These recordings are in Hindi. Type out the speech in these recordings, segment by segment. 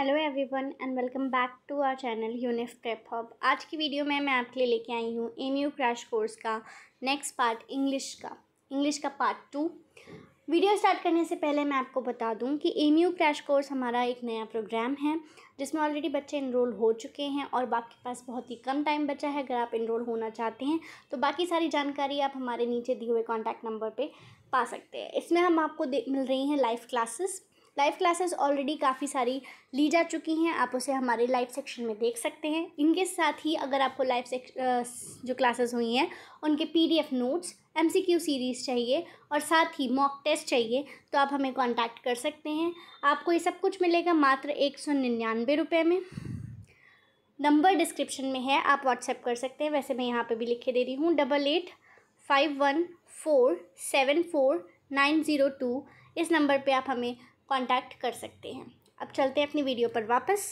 Hello everyone and welcome back to our channel Unif prep hub आज की वीडियो में मैं आपके लिए लेके आई हूँ एम यू क्रैश कोर्स का नेक्स्ट पार्ट इंग्लिश का इंग्लिश का पार्ट टू वीडियो स्टार्ट करने से पहले मैं आपको बता दूं कि एम यू क्रैश कोर्स हमारा एक नया प्रोग्राम है जिसमें ऑलरेडी बच्चे इनरोल हो चुके हैं और आपके पास बहुत ही कम टाइम बचा है अगर आप इनरोल होना चाहते हैं तो बाकी सारी जानकारी आप हमारे नीचे दिए हुए कॉन्टैक्ट नंबर पर पा सकते हैं इसमें हम आपको मिल रही हैं live classes live classes already काफ़ी सारी ली जा चुकी हैं आप उसे हमारे लाइव सेक्शन में देख सकते हैं इनके साथ ही अगर आपको लाइव से जो क्लासेस हुई हैं उनके पीडीएफ नोट्स एमसीक्यू सीरीज़ चाहिए और साथ ही मॉक टेस्ट चाहिए तो आप हमें कांटेक्ट कर सकते हैं आपको ये सब कुछ मिलेगा मात्र एक सौ निन्यानवे रुपये में नंबर डिस्क्रिप्शन में है आप व्हाट्सएप कर सकते हैं वैसे मैं यहाँ पर भी लिख के दे रही हूँ double eight five one four seven four nine zero two इस नंबर पे आप हमें कांटेक्ट कर सकते हैं अब चलते हैं अपनी वीडियो पर वापस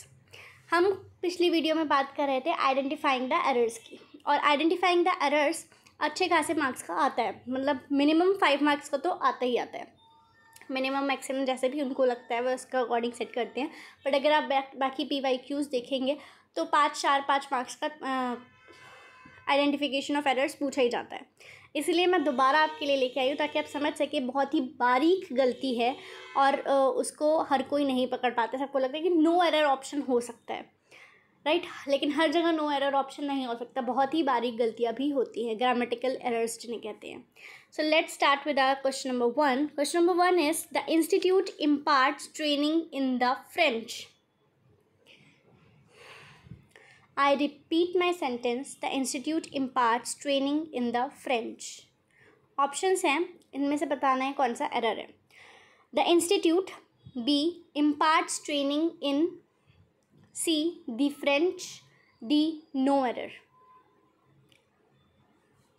हम पिछली वीडियो में बात कर रहे थे आइडेंटिफाइंग द एरर्स की और आइडेंटिफाइंग द एरर्स अच्छे खासे मार्क्स का आता है मतलब मिनिमम फाइव मार्क्स का तो आता ही आता है मिनिमम मैक्सिमम जैसे भी उनको लगता है वह उसका अकॉर्डिंग सेट करते हैं बट अगर आप बाकी पी वाई क्यूज़ देखेंगे तो पाँच चार पाँच मार्क्स का आइडेंटिफिकेशन ऑफ एरर्स पूछा ही जाता है इसलिए मैं दोबारा आपके लिए लेके आई हूँ ताकि आप समझ सके बहुत ही बारीक गलती है और उसको हर कोई नहीं पकड़ पाते सबको लगता है कि नो एरर ऑप्शन हो सकता है राइट right? लेकिन हर जगह नो एरर ऑप्शन नहीं हो सकता बहुत ही बारीक गलतियाँ भी होती हैं ग्रामेटिकल एरर्स जिन्हें कहते हैं so let's start with our question number one question number one is the institute impart training in the French I repeat my sentence. The institute imparts training in the French. Options हैं इनमें से बताना है कौन सा एरर है the institute B imparts training in C the French D no error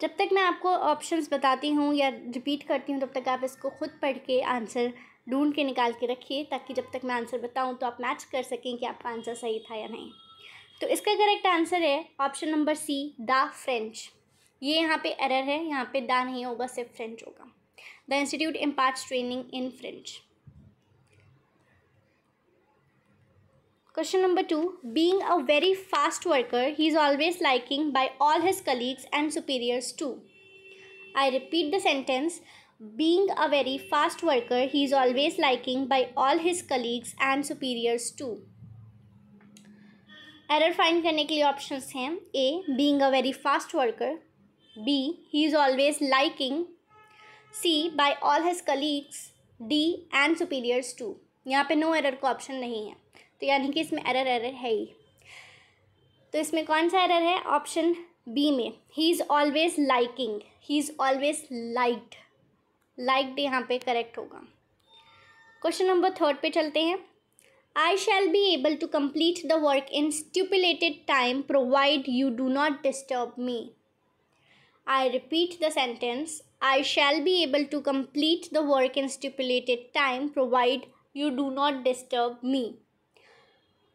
जब तक मैं आपको ऑप्शंस बताती हूँ या रिपीट करती हूँ तब तक आप इसको खुद पढ़ के आंसर ढूंढ के निकाल के रखिए ताकि जब तक मैं आंसर बताऊँ तो आप मैच कर सकें कि आपका आंसर सही था या नहीं तो इसका करेक्ट आंसर है option number C the French ये यहाँ पे एरर है यहाँ पे द नहीं होगा सिर्फ फ्रेंच होगा the institute impart training in French question number two being a very fast worker he is always liking by all his colleagues and superiors too I repeat the sentence being a very fast worker he is always liking by all his colleagues and superiors too error find करने के लिए ऑप्शंस हैं A being a very fast worker B he is always liking C by all his colleagues D and superiors too यहाँ पे नो एरर का ऑप्शन नहीं है तो यानी कि इसमें एरर एरर है ही तो इसमें कौन सा एरर है ऑप्शन बी में he is always liking he is always liked liked यहाँ पे करेक्ट होगा क्वेश्चन नंबर थर्ड पे चलते हैं I shall be able to complete the work in stipulated time provided you do not disturb me. I repeat the sentence I shall be able to complete the work in stipulated time provided you do not disturb me.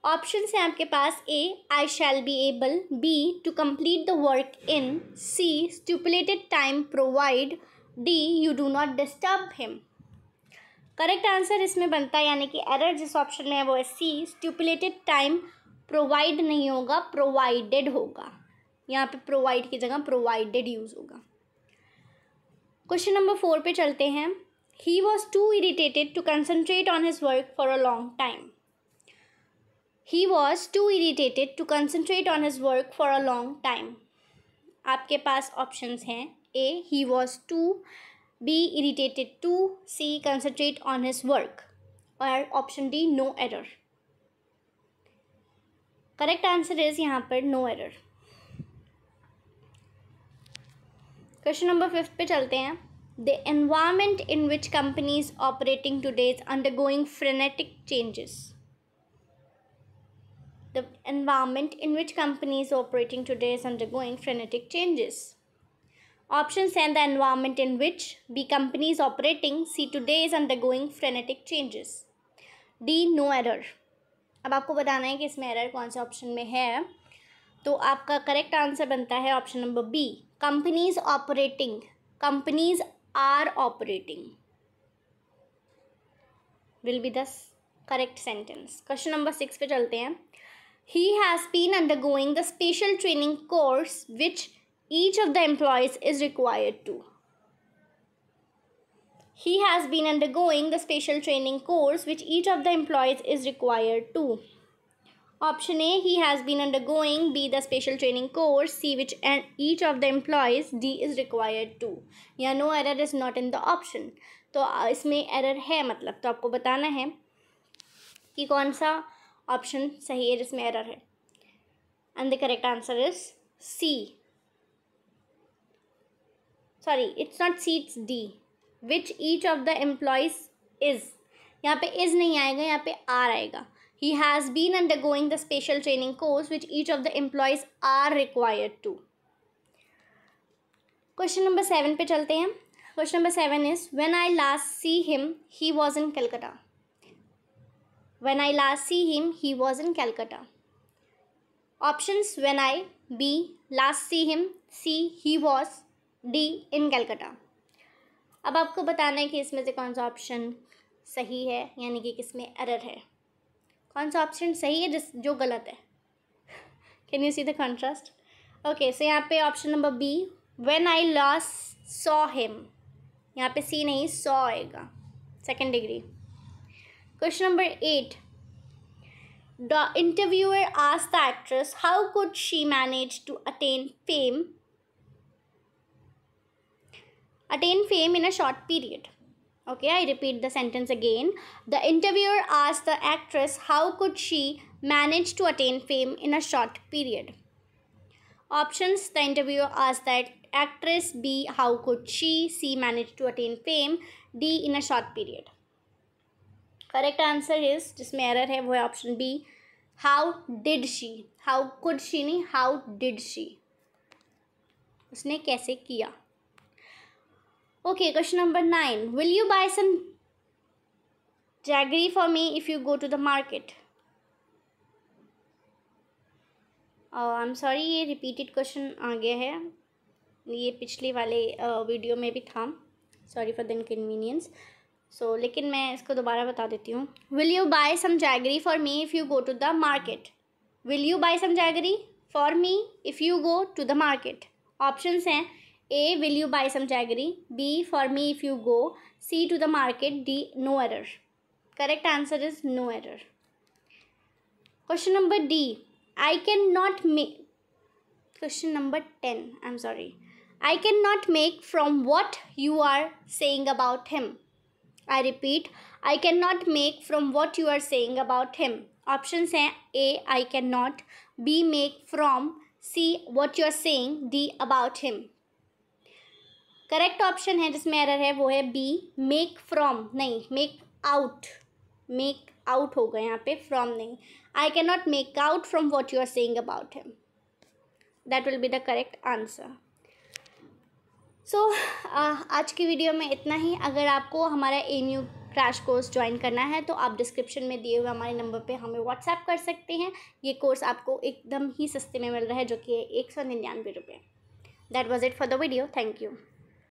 Options है आपके पास A I shall be able B to complete the work in C stipulated time provide D you do not disturb correct answer इसमें बनता है यानी कि एरर जिस ऑप्शन में है वो है सी स्टिपुलेटेड टाइम प्रोवाइड नहीं होगा प्रोवाइडेड होगा यहाँ पे प्रोवाइड की जगह प्रोवाइडेड यूज़ होगा क्वेश्चन नंबर फोर पे चलते हैं he was too irritated to concentrate on his work for a long time he was too irritated to concentrate on his work for a long time आपके पास ऑप्शन हैं A he was too B. Irritated. to C. Concentrate on his work. Or option D. No error. Correct answer is per no error. Question number 5. The environment in which companies operating today is undergoing frenetic changes. The environment in which companies operating today is undergoing frenetic changes. Options and the environment in which B company is operating, C today is undergoing frenetic changes. D no error अब आपको बताना है कि इसमें एरर कौन से ऑप्शन में है तो आपका करेक्ट आंसर बनता है option number B companies operating companies are operating will be this correct sentence question number six पे चलते हैं he has been undergoing the special training course which each of the employees is required to. He has been undergoing the special training course which each of the employees is required to. Option A, he has been undergoing. B, the special training course. C, which and each of the employees. D is required to. Yeah, no error is not in the option. तो इसमें एरर है मतलब तो आपको बताना है कि कौन सा ऑप्शन सही है जिसमें error है And the correct answer is C sorry it's not C it's D which each of the employees is यहाँ पे इज़ नहीं आएगा यहाँ पे आर आएगा he has been under going the special training course which each of the employees are required to question number seven पे चलते हैं question number seven is when I last see him he was in Calcutta when I last see him he was in Calcutta options when I B last see him C he was D in Calcutta अब आपको बताना है कि इसमें से कौन सा ऑप्शन सही है यानी कि किस में एरर है कौन सा ऑप्शन सही है जिस जो गलत है can you see the contrast okay so यहाँ पे option number B when I last saw him यहाँ पे सी नहीं सॉ आएगा second degree question number eight the interviewer आज the actress how could she manage to attain fame attain fame in a short period. Okay, I repeat the sentence again. The interviewer asked the actress how could she manage to attain fame in a short period. Options The interviewer asked that actress B how could she C manage to attain fame D in a short period. Correct answer is जिसमें error है वो है option B. How did she? How could she नहीं How did she? उसने कैसे किया okay question number nine will you buy some jaggery for me if you go to the market I am sorry ये रिपीटेड क्वेश्चन आ गया है ये पिछले वाले वीडियो uh, में भी था sorry for the inconvenience so लेकिन मैं इसको दोबारा बता देती हूँ will you buy some jaggery for me if you go to the market will you buy some jaggery for me if you go to the market options हैं A. Will you buy some jaggery? B. For me if you go. C. To the market. D. No error. Correct answer is no error. Question number D. I cannot make. Question number 10. I'm sorry. I cannot make from what you are saying about him. I repeat, I cannot make from what you are saying about him. Options A. I cannot. B. Make from. C. What you are saying. D. About him. Correct option है जिसमें एरर है वो है बी मेक फ्रॉम नहीं मेक आउट मेक आउट होगा यहाँ पे फ्रॉम नहीं I can not make out from what you are saying about him that will be the correct answer so आज की वीडियो में इतना ही अगर आपको हमारा M U crash course join करना है तो आप डिस्क्रिप्शन में दिए हुए हमारे नंबर पे हमें व्हाट्सएप कर सकते हैं ये कोर्स आपको एकदम ही सस्ते में मिल रहा है जो कि है एक सौ निन्यानवे रुपये that was it for the video thank you